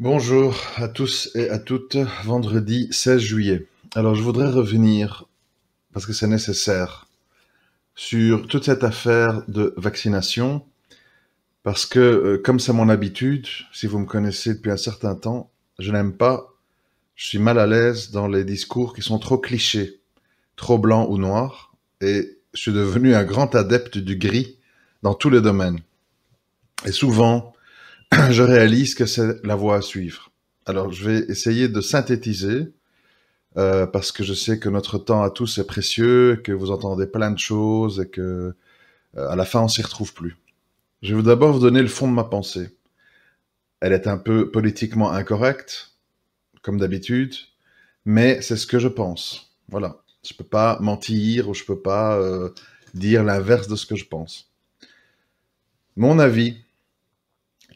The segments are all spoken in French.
Bonjour à tous et à toutes, vendredi 16 juillet. Alors je voudrais revenir, parce que c'est nécessaire, sur toute cette affaire de vaccination, parce que euh, comme c'est mon habitude, si vous me connaissez depuis un certain temps, je n'aime pas, je suis mal à l'aise dans les discours qui sont trop clichés, trop blancs ou noirs, et je suis devenu un grand adepte du gris dans tous les domaines. Et souvent, je réalise que c'est la voie à suivre. Alors, je vais essayer de synthétiser, euh, parce que je sais que notre temps à tous est précieux, que vous entendez plein de choses, et que euh, à la fin, on s'y retrouve plus. Je vais d'abord vous donner le fond de ma pensée. Elle est un peu politiquement incorrecte, comme d'habitude, mais c'est ce que je pense. Voilà. Je peux pas mentir ou je peux pas euh, dire l'inverse de ce que je pense. Mon avis,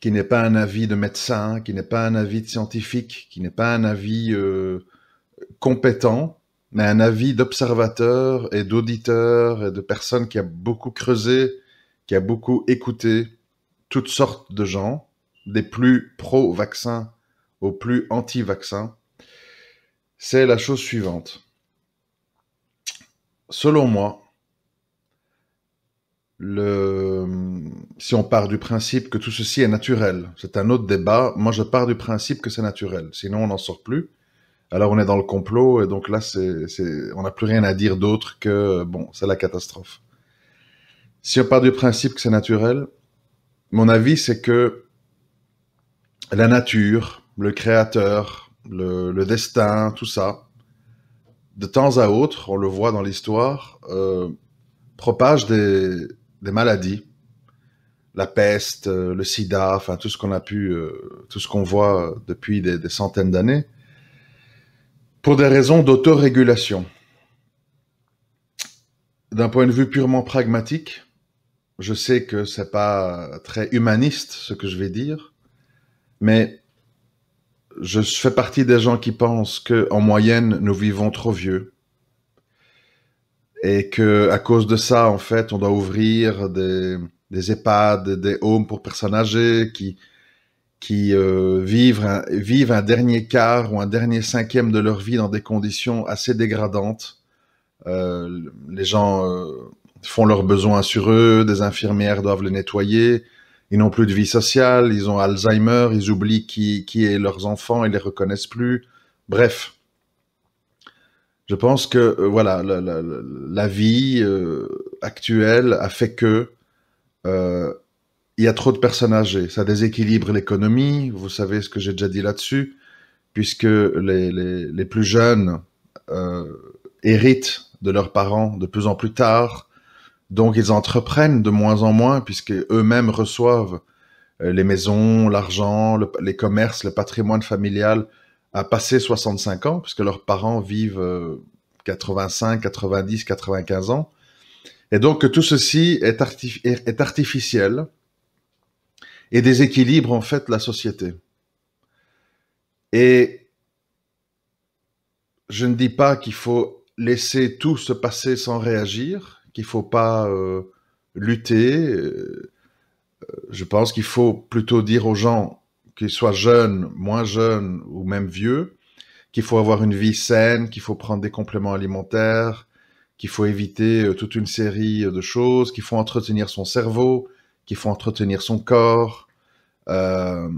qui n'est pas un avis de médecin, qui n'est pas un avis de scientifique, qui n'est pas un avis euh, compétent, mais un avis d'observateur et d'auditeur et de personne qui a beaucoup creusé, qui a beaucoup écouté toutes sortes de gens, des plus pro-vaccins aux plus anti-vaccins, c'est la chose suivante. Selon moi, le, si on part du principe que tout ceci est naturel, c'est un autre débat. Moi, je pars du principe que c'est naturel. Sinon, on n'en sort plus. Alors, on est dans le complot, et donc là, c'est, on n'a plus rien à dire d'autre que, bon, c'est la catastrophe. Si on part du principe que c'est naturel, mon avis, c'est que la nature, le créateur, le, destin, tout ça, de temps à autre, on le voit dans l'histoire, euh, propage des maladies la peste, euh, le sida, enfin tout ce qu'on a pu, euh, tout ce qu'on voit euh, depuis des, centaines d'années, pour des raisons d'autorégulation. D'un point de vue purement pragmatique, je sais que c'est pas très humaniste ce que je vais dire, mais je fais partie des gens qui pensent que en moyenne nous vivons trop vieux et que à cause de ça en fait on doit ouvrir des des EHPAD, des homes pour personnes âgées qui, qui euh, vivent, un, vivent un dernier quart ou un dernier cinquième de leur vie dans des conditions assez dégradantes. Euh, les gens euh, font leurs besoins sur eux, des infirmières doivent les nettoyer, ils n'ont plus de vie sociale, ils ont Alzheimer, ils oublient qui, qui est leurs enfants, ils les reconnaissent plus. Bref, je pense que voilà la vie actuelle a fait que euh, il y a trop de personnes âgées. Ça déséquilibre l'économie. Vous savez ce que j'ai déjà dit là-dessus, puisque les, plus jeunes euh, héritent de leurs parents de plus en plus tard. Donc ils entreprennent de moins en moins, puisque eux-mêmes reçoivent euh, les maisons, l'argent, les commerces, le patrimoine familial à passer 65 ans, puisque leurs parents vivent 85, 90, 95 ans. Et donc tout ceci est, artificiel et déséquilibre en fait la société. Et je ne dis pas qu'il faut laisser tout se passer sans réagir, qu'il ne faut pas euh, lutter. Euh, je pense qu'il faut plutôt dire aux gens, qu'ils soient jeunes, moins jeunes ou même vieux, qu'il faut avoir une vie saine, qu'il faut prendre des compléments alimentaires, qu'il faut éviter euh, toute une série euh, de choses, qu'il faut entretenir son cerveau, qu'il faut entretenir son corps, euh,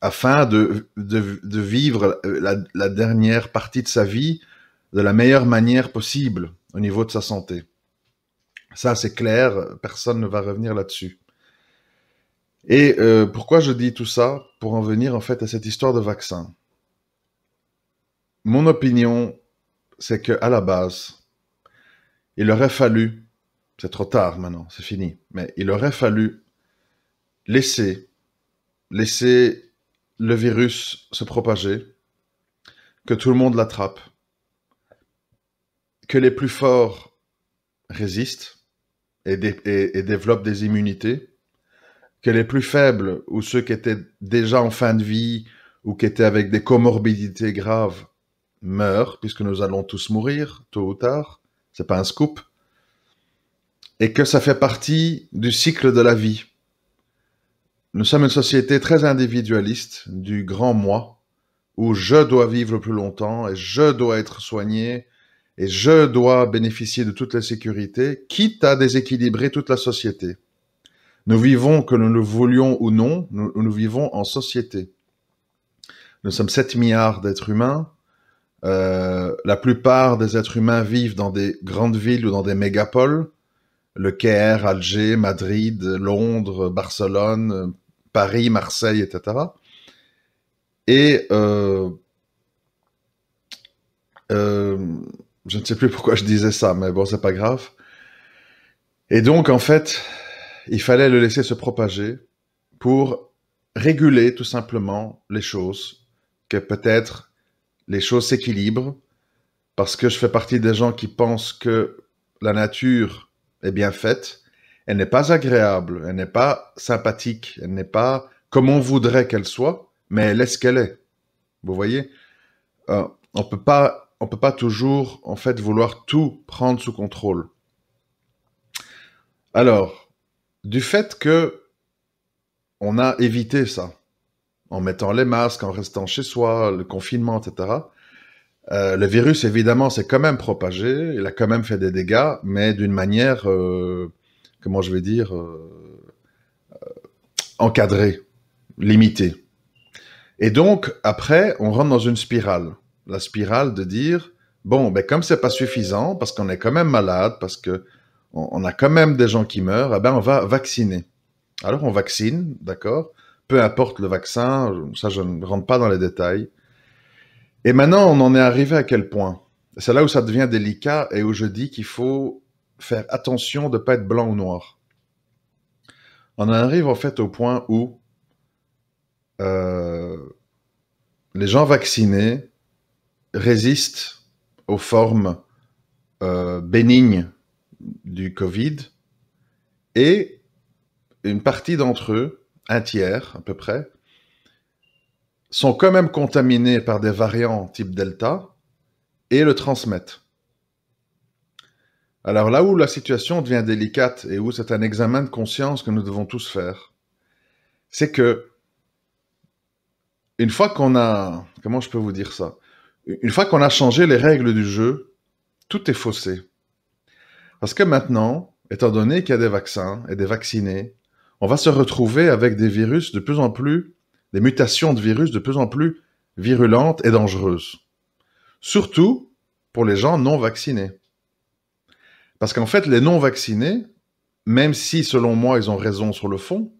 afin de, vivre la, dernière partie de sa vie de la meilleure manière possible au niveau de sa santé. Ça, c'est clair, personne ne va revenir là-dessus. Et pourquoi je dis tout ça Pour en venir en fait à cette histoire de vaccin. Mon opinion, c'est qu'à la base, il aurait fallu, c'est trop tard maintenant, c'est fini, mais il aurait fallu laisser, laisser le virus se propager, que tout le monde l'attrape, que les plus forts résistent et, et, développent des immunités, que les plus faibles ou ceux qui étaient déjà en fin de vie ou qui étaient avec des comorbidités graves meurent, puisque nous allons tous mourir, tôt ou tard, c'est pas un scoop, et que ça fait partie du cycle de la vie. Nous sommes une société très individualiste, du grand moi, où je dois vivre le plus longtemps, et je dois être soigné, et je dois bénéficier de toutes les sécurités, quitte à déséquilibrer toute la société. Nous vivons, que nous le voulions ou non, nous, nous vivons en société. Nous sommes 7 milliards d'êtres humains, euh, la plupart des êtres humains vivent dans des grandes villes ou dans des mégapoles. Le Caire, Alger, Madrid, Londres, Barcelone, Paris, Marseille, etc. Et euh, euh, je ne sais plus pourquoi je disais ça, mais bon, c'est pas grave. Et donc, en fait, il fallait le laisser se propager pour réguler tout simplement les choses que peut-être les choses s'équilibrent, parce que je fais partie des gens qui pensent que la nature est bien faite, elle n'est pas agréable, elle n'est pas sympathique, elle n'est pas comme on voudrait qu'elle soit, mais elle est ce qu'elle est. Vous voyez euh, On peut pas, on peut pas toujours en fait vouloir tout prendre sous contrôle. Alors, du fait que on a évité ça, en mettant les masques, en restant chez soi, le confinement, etc. Euh, le virus, évidemment, s'est quand même propagé, il a quand même fait des dégâts, mais d'une manière, euh, comment je vais dire, euh, encadrée, limitée. Et donc, après, on rentre dans une spirale. La spirale de dire, bon, mais ben, comme c'est pas suffisant, parce qu'on est quand même malade, parce que a quand même des gens qui meurent, eh ben, on va vacciner. Alors, on vaccine, d'accord? peu importe le vaccin, ça je ne rentre pas dans les détails. Et maintenant, on en est arrivé à quel point C'est là où ça devient délicat et où je dis qu'il faut faire attention de ne pas être blanc ou noir. On arrive en fait au point où euh, les gens vaccinés résistent aux formes euh, bénignes du Covid et une partie d'entre eux un tiers à peu près, sont quand même contaminés par des variants type Delta et le transmettent. Alors là où la situation devient délicate et où c'est un examen de conscience que nous devons tous faire, c'est que une fois qu'on a, comment je peux vous dire ça, une fois qu'on a changé les règles du jeu, tout est faussé. Parce que maintenant, étant donné qu'il y a des vaccins et des vaccinés, on va se retrouver avec des virus de plus en plus, des mutations de virus de plus en plus virulentes et dangereuses. Surtout pour les gens non vaccinés. Parce qu'en fait, les non vaccinés, même si selon moi ils ont raison sur le fond,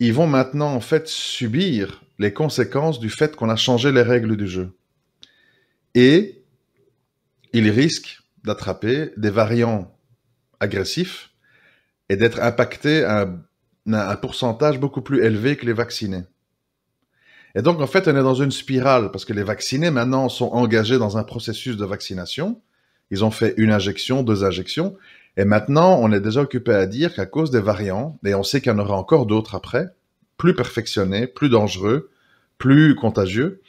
ils vont maintenant en fait subir les conséquences du fait qu'on a changé les règles du jeu. Et ils risquent d'attraper des variants agressifs et d'être impacté à, un pourcentage beaucoup plus élevé que les vaccinés. Et donc, en fait, on est dans une spirale parce que les vaccinés, maintenant, sont engagés dans un processus de vaccination. Ils ont fait une injection, deux injections. Et maintenant, on est déjà occupé à dire qu'à cause des variants, et on sait qu'il y en aura encore d'autres après, plus perfectionnés, plus dangereux, plus contagieux,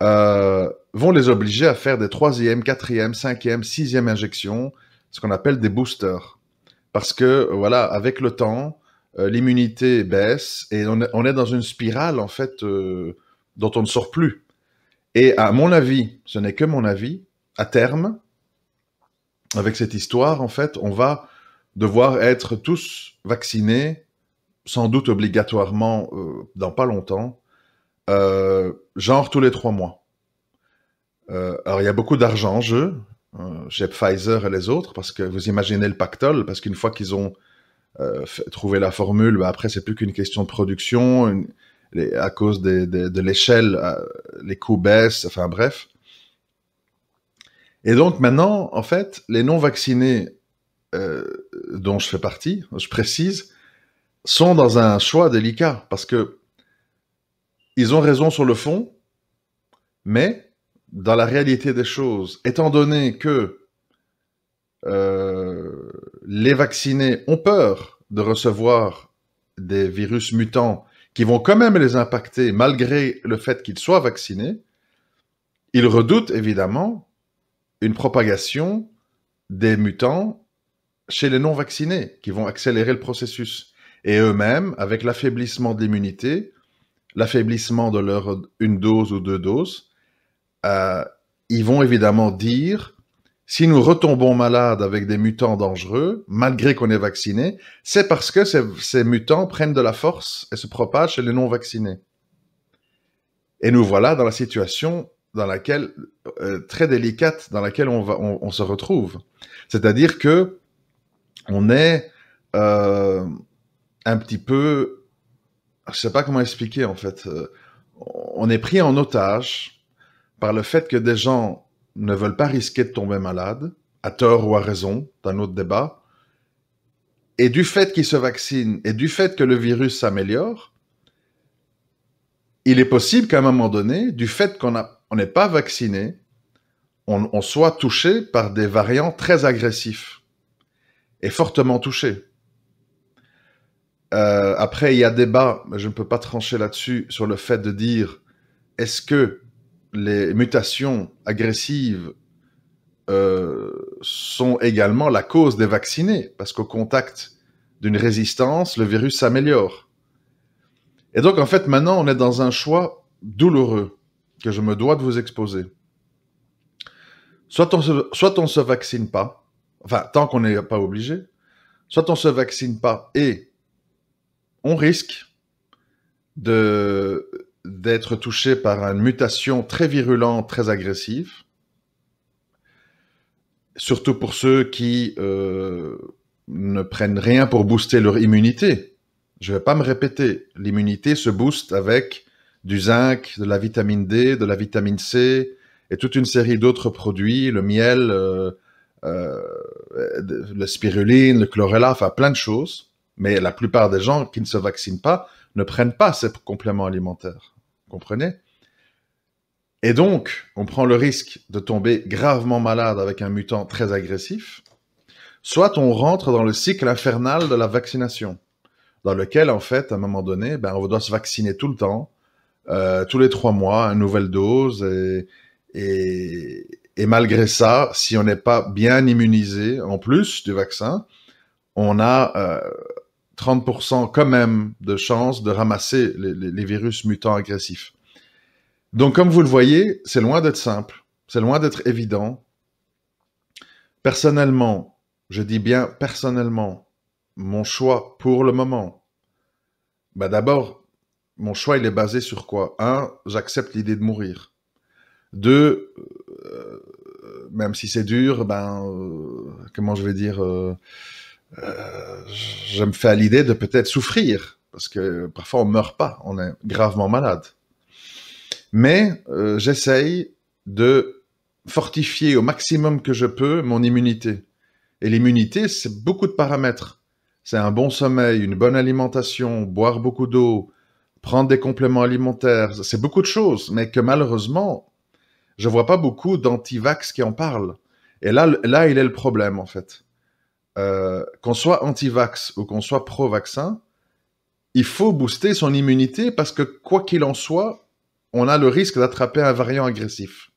euh, vont les obliger à faire des troisième, quatrième, cinquième, sixième injections, ce qu'on appelle des boosters parce que voilà, avec le temps, euh, l'immunité baisse et on, est dans une spirale en fait euh, dont on ne sort plus. Et à mon avis, ce n'est que mon avis, à terme, avec cette histoire, en fait, on va devoir être tous vaccinés, sans doute obligatoirement euh, dans pas longtemps, genre tous les trois mois. alors il y a beaucoup d'argent en jeu, euh, chez Pfizer et les autres, parce que vous imaginez le pactole, parce qu'une fois qu'ils ont euh, trouvé la formule, bah après c'est plus qu'une question de production, à cause de l'échelle, euh, les coûts baissent, enfin bref. Et donc maintenant, en fait, les non-vaccinés dont je fais partie, je précise, sont dans un choix délicat, parce que ils ont raison sur le fond, mais dans la réalité des choses, étant donné que euh, les vaccinés ont peur de recevoir des virus mutants qui vont quand même les impacter malgré le fait qu'ils soient vaccinés, ils redoutent évidemment une propagation des mutants chez les non-vaccinés qui vont accélérer le processus. Et eux-mêmes, avec l'affaiblissement de l'immunité, l'affaiblissement de leur une dose ou deux doses, euh, ils vont évidemment dire, si nous retombons malades avec des mutants dangereux, malgré qu'on est vacciné, c'est parce que ces, mutants prennent de la force et se propagent chez les non-vaccinés. Et nous voilà dans la situation dans laquelle, euh, très délicate, dans laquelle on, se retrouve. C'est-à-dire que on est euh, un petit peu, je ne sais pas comment expliquer en fait, on est pris en otage par le fait que des gens ne veulent pas risquer de tomber malade, à tort ou à raison, c'est un autre débat, et du fait qu'ils se vaccinent et du fait que le virus s'améliore, il est possible qu'à un moment donné, du fait qu'on n'est pas vacciné, on, soit touché par des variants très agressifs et fortement touché. Euh, après, il y a débat, mais je ne peux pas trancher là-dessus, sur le fait de dire est-ce que les mutations agressives euh, sont également la cause des vaccinés, parce qu'au contact d'une résistance, le virus s'améliore. Et donc, en fait, maintenant, on est dans un choix douloureux que je me dois de vous exposer. Soit on se, soit on se vaccine pas, enfin, tant qu'on n'est pas obligé, soit on se vaccine pas et on risque de d'être touché par une mutation très virulente, très agressive, surtout pour ceux qui euh, ne prennent rien pour booster leur immunité. Je ne vais pas me répéter, l'immunité se booste avec du zinc, de la vitamine D, de la vitamine C et toute une série d'autres produits, le miel, euh, euh, la spiruline, le chlorella, enfin plein de choses. Mais la plupart des gens qui ne se vaccinent pas ne prennent pas ces compléments alimentaires comprenez Et donc, on prend le risque de tomber gravement malade avec un mutant très agressif, soit on rentre dans le cycle infernal de la vaccination, dans lequel, en fait, à un moment donné, ben, on doit se vacciner tout le temps, euh, tous les trois mois, une nouvelle dose, et, malgré ça, si on n'est pas bien immunisé, en plus du vaccin, on a... Euh, 30% quand même de chances de ramasser les, virus mutants agressifs. Donc comme vous le voyez, c'est loin d'être simple, c'est loin d'être évident. Personnellement, je dis bien personnellement, mon choix pour le moment, bah d'abord, mon choix il est basé sur quoi Un, j'accepte l'idée de mourir. Deux, euh, même si c'est dur, ben, euh, comment je vais dire euh, euh, je me fais à l'idée de peut-être souffrir, parce que parfois on meurt pas, on est gravement malade. Mais euh, j'essaye de fortifier au maximum que je peux mon immunité. Et l'immunité, c'est beaucoup de paramètres. C'est un bon sommeil, une bonne alimentation, boire beaucoup d'eau, prendre des compléments alimentaires. C'est beaucoup de choses, mais que malheureusement, je vois pas beaucoup d'antivax qui en parlent. Et là, là, il est le problème, en fait. Euh, qu'on soit anti-vax ou qu'on soit pro-vaccin, il faut booster son immunité parce que quoi qu'il en soit, on a le risque d'attraper un variant agressif.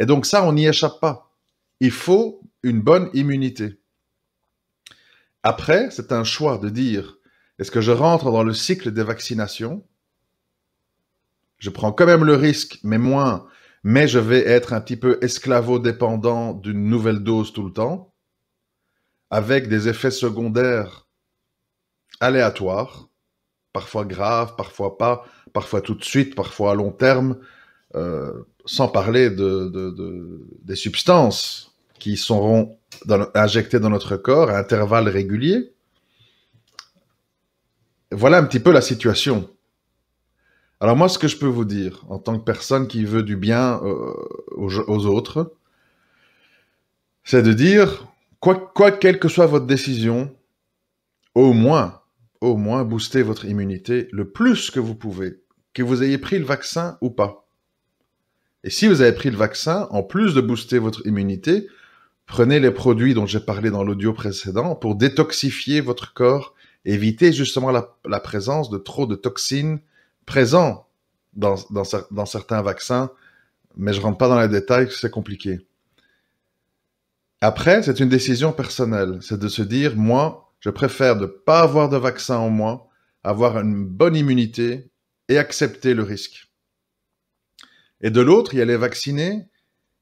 Et donc ça, on n'y échappe pas. Il faut une bonne immunité. Après, c'est un choix de dire, est-ce que je rentre dans le cycle des vaccinations Je prends quand même le risque, mais moins, mais je vais être un petit peu esclavo-dépendant d'une nouvelle dose tout le temps avec des effets secondaires aléatoires, parfois graves, parfois pas, parfois tout de suite, parfois à long terme, euh, sans parler des substances qui seront injectées dans notre corps à intervalles réguliers. Voilà un petit peu la situation. Alors moi, ce que je peux vous dire en tant que personne qui veut du bien euh, aux autres, c'est de dire, quoi, quelle que soit votre décision, au moins, au moins, boostez votre immunité le plus que vous pouvez, que vous ayez pris le vaccin ou pas. Et si vous avez pris le vaccin, en plus de booster votre immunité, prenez les produits dont j'ai parlé dans l'audio précédent pour détoxifier votre corps, éviter justement la, présence de trop de toxines présentes dans, dans certains vaccins, mais je rentre pas dans les détails, c'est compliqué. Après, c'est une décision personnelle. C'est de se dire, moi, je préfère ne pas avoir de vaccin en moi, avoir une bonne immunité et accepter le risque. Et de l'autre, il y a les vaccinés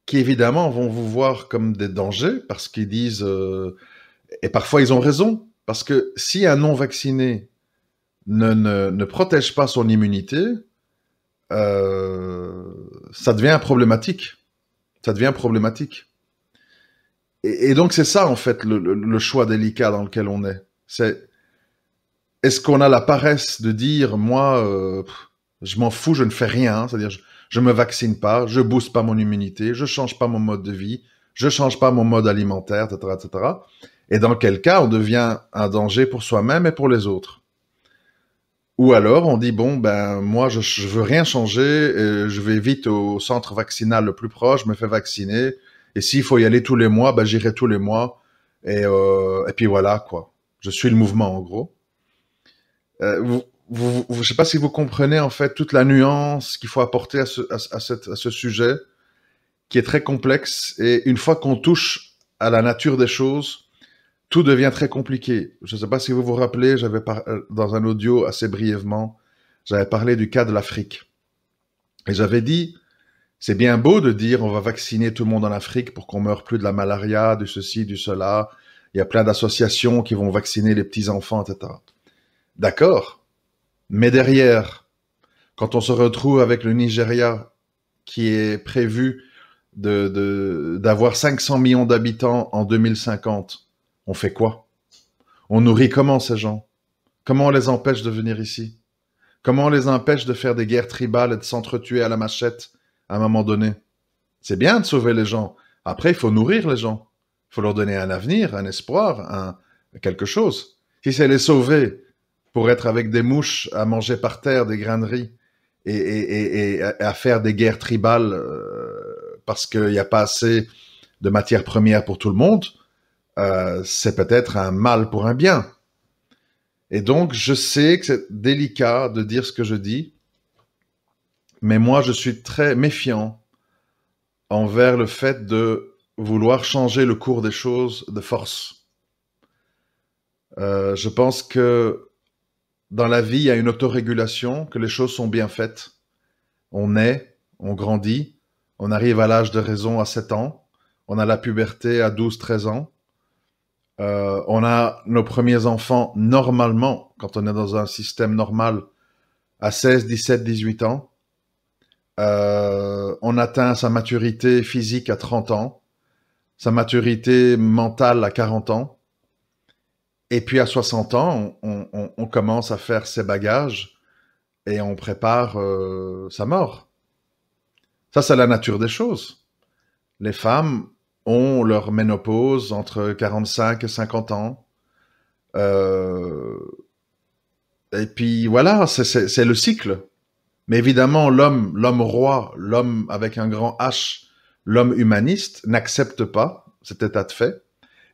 qui, évidemment, vont vous voir comme des dangers parce qu'ils disent, euh, et parfois ils ont raison, parce que si un non vacciné ne, protège pas son immunité, euh, ça devient problématique. Ça devient problématique et, donc c'est ça en fait le, choix délicat dans lequel on est. C'est est-ce qu'on a la paresse de dire moi euh, je m'en fous, je ne fais rien, hein, c'est-à-dire je, me vaccine pas, je booste pas mon immunité, je change pas mon mode de vie, je change pas mon mode alimentaire, etc., etc. Et dans quel cas on devient un danger pour soi-même et pour les autres. Ou alors on dit bon ben moi je, je veux rien changer, je vais vite au centre vaccinal le plus proche, je me fais vacciner, et s'il faut y aller tous les mois, bah, j'irai tous les mois. Et, euh, et puis voilà, quoi. Je suis le mouvement, en gros. Euh, vous, je ne sais pas si vous comprenez, en fait, toute la nuance qu'il faut apporter à ce, à, à ce sujet, qui est très complexe. Et une fois qu'on touche à la nature des choses, tout devient très compliqué. Je ne sais pas si vous vous rappelez, j'avais parlé euh, dans un audio assez brièvement, j'avais parlé du cas de l'Afrique. Et j'avais dit, c'est bien beau de dire on va vacciner tout le monde en Afrique pour qu'on meure plus de la malaria, du ceci, du cela. Il y a plein d'associations qui vont vacciner les petits-enfants, etc. D'accord. Mais derrière, quand on se retrouve avec le Nigeria qui est prévu d'avoir de, d'avoir 500 millions d'habitants en 2050, on fait quoi On nourrit comment ces gens Comment on les empêche de venir ici Comment on les empêche de faire des guerres tribales et de s'entretuer à la machette à un moment donné. C'est bien de sauver les gens. Après, il faut nourrir les gens. Il faut leur donner un avenir, un espoir, un, quelque chose. Si c'est les sauver pour être avec des mouches à manger par terre des graineries et, et, à faire des guerres tribales euh, parce qu'il n'y a pas assez de matières premières pour tout le monde, euh, c'est peut-être un mal pour un bien. Et donc, je sais que c'est délicat de dire ce que je dis, mais moi, je suis très méfiant envers le fait de vouloir changer le cours des choses de force. Euh, je pense que dans la vie, il y a une autorégulation, que les choses sont bien faites. On naît, on grandit, on arrive à l'âge de raison à 7 ans, on a la puberté à 12-13 ans, euh, on a nos premiers enfants normalement, quand on est dans un système normal, à 16, 17, 18 ans. Euh, on atteint sa maturité physique à 30 ans, sa maturité mentale à 40 ans, et puis à 60 ans, on, commence à faire ses bagages et on prépare euh, sa mort. Ça, c'est la nature des choses. Les femmes ont leur ménopause entre 45 et 50 ans. Euh, et puis voilà, c'est le cycle. Mais évidemment, l'homme, l'homme roi, l'homme avec un grand H, l'homme humaniste n'accepte pas cet état de fait.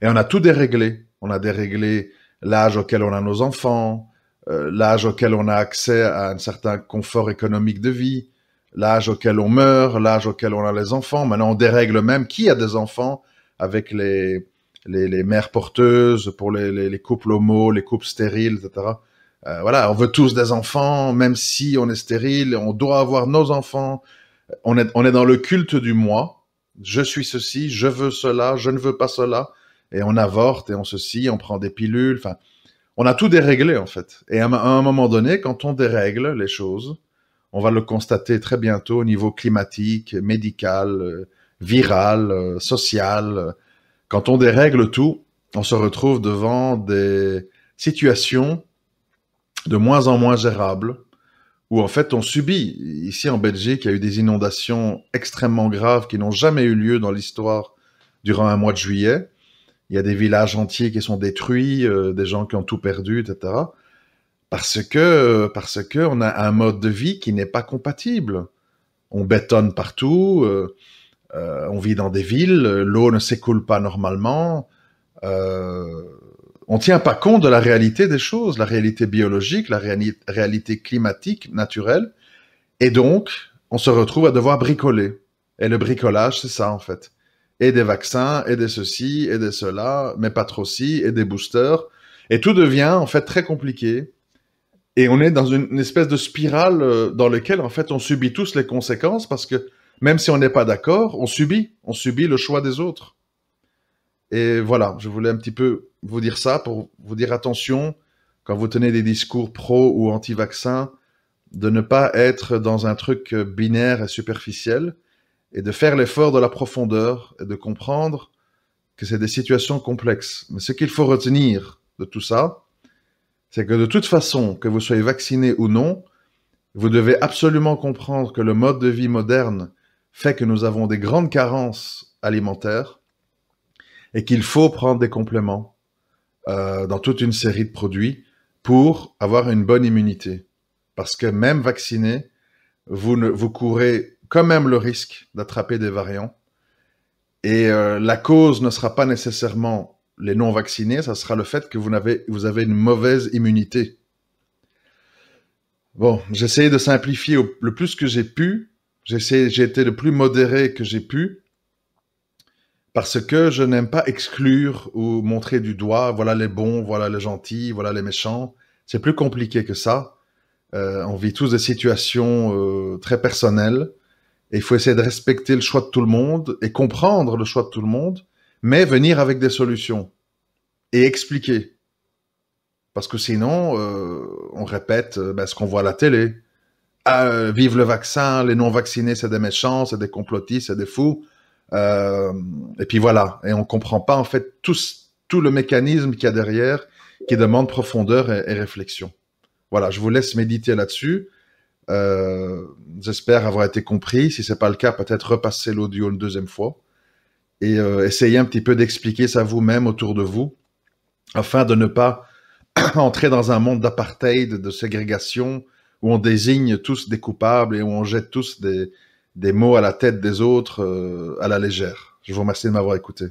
Et on a tout déréglé. On a déréglé l'âge auquel on a nos enfants, euh, l'âge auquel on a accès à un certain confort économique de vie, l'âge auquel on meurt, l'âge auquel on a les enfants. Maintenant, on dérègle même qui a des enfants avec les, les, mères porteuses, pour les, les, les couples homo, les couples stériles, etc. Euh, voilà, on veut tous des enfants, même si on est stérile, on doit avoir nos enfants. On est, on est dans le culte du moi. Je suis ceci, je veux cela, je ne veux pas cela. Et on avorte et on ceci, on prend des pilules. Enfin, on a tout déréglé en fait. Et à un moment donné, quand on dérègle les choses, on va le constater très bientôt au niveau climatique, médical, euh, viral, euh, social. Quand on dérègle tout, on se retrouve devant des situations de moins en moins gérables, où en fait on subit. Ici en Belgique, il y a eu des inondations extrêmement graves qui n'ont jamais eu lieu dans l'histoire durant un mois de juillet. Il y a des villages entiers qui sont détruits, euh, des gens qui ont tout perdu, etc. Parce que, parce que on a un mode de vie qui n'est pas compatible. On bétonne partout, euh, euh, on vit dans des villes, l'eau ne s'écoule pas normalement on tient pas compte de la réalité des choses, la réalité biologique, la réalité climatique, naturelle. Et donc, on se retrouve à devoir bricoler. Et le bricolage, c'est ça, en fait. Et des vaccins, et des ceci, et des cela, mais pas trop si, et des boosters. Et tout devient, en fait, très compliqué. Et on est dans une, une espèce de spirale euh, dans laquelle, en fait, on subit tous les conséquences parce que même si on n'est pas d'accord, on subit. On subit le choix des autres. Et voilà, je voulais un petit peu vous dire ça pour vous dire attention quand vous tenez des discours pro ou anti-vaccin, de ne pas être dans un truc binaire et superficiel et de faire l'effort de la profondeur et de comprendre que c'est des situations complexes. Mais ce qu'il faut retenir de tout ça, c'est que de toute façon, que vous soyez vacciné ou non, vous devez absolument comprendre que le mode de vie moderne fait que nous avons des grandes carences alimentaires et qu'il faut prendre des compléments euh, dans toute une série de produits pour avoir une bonne immunité. Parce que même vacciné, vous, ne, vous courez quand même le risque d'attraper des variants. Et euh, la cause ne sera pas nécessairement les non vaccinés, ça sera le fait que vous avez, vous avez une mauvaise immunité. Bon, j'essayais de simplifier le plus que j'ai pu. J'ai été le plus modéré que j'ai pu parce que je n'aime pas exclure ou montrer du doigt, voilà les bons, voilà les gentils, voilà les méchants. C'est plus compliqué que ça. Euh, on vit tous des situations euh, très personnelles et il faut essayer de respecter le choix de tout le monde et comprendre le choix de tout le monde, mais venir avec des solutions et expliquer. Parce que sinon, euh, on répète ben, ce qu'on voit à la télé. Ah, vive le vaccin, les non-vaccinés, c'est des méchants, c'est des complotistes, c'est des fous. Euh, et puis voilà, et on comprend pas en fait tout, tout le mécanisme qu'il y a derrière qui demande profondeur et, réflexion. Voilà, je vous laisse méditer là-dessus. Euh, j'espère avoir été compris. Si c'est pas le cas, peut-être repasser l'audio une deuxième fois et euh, essayer un petit peu d'expliquer ça vous-même autour de vous afin de ne pas entrer dans un monde d'apartheid, de ségrégation où on désigne tous des coupables et où on jette tous des, des mots à la tête des autres euh, à la légère. Je vous remercie de m'avoir écouté.